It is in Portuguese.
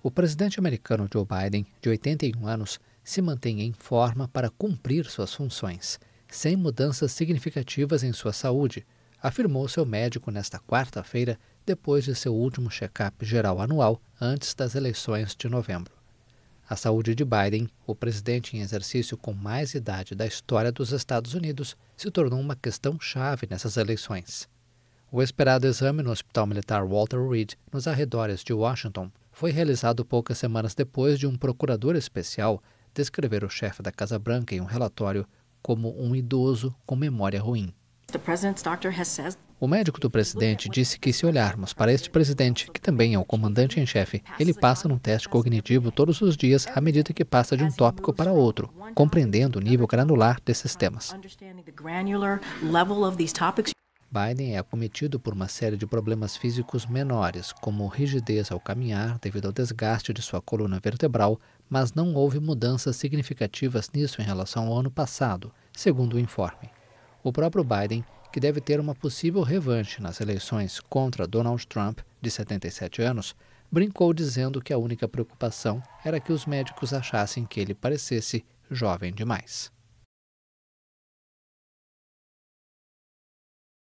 O presidente americano Joe Biden, de 81 anos, se mantém em forma para cumprir suas funções, sem mudanças significativas em sua saúde, afirmou seu médico nesta quarta-feira, depois de seu último check-up geral anual antes das eleições de novembro. A saúde de Biden, o presidente em exercício com mais idade da história dos Estados Unidos, se tornou uma questão chave nessas eleições. O esperado exame no Hospital Militar Walter Reed, nos arredores de Washington, foi realizado poucas semanas depois de um procurador especial descrever o chefe da Casa Branca em um relatório como um idoso com memória ruim. O médico do presidente disse que, se olharmos para este presidente, que também é o comandante em chefe, ele passa num teste cognitivo todos os dias à medida que passa de um tópico para outro, compreendendo o nível granular desses temas. Biden é acometido por uma série de problemas físicos menores, como rigidez ao caminhar devido ao desgaste de sua coluna vertebral, mas não houve mudanças significativas nisso em relação ao ano passado, segundo o informe. O próprio Biden, que deve ter uma possível revanche nas eleições contra Donald Trump, de 77 anos, brincou dizendo que a única preocupação era que os médicos achassem que ele parecesse jovem demais.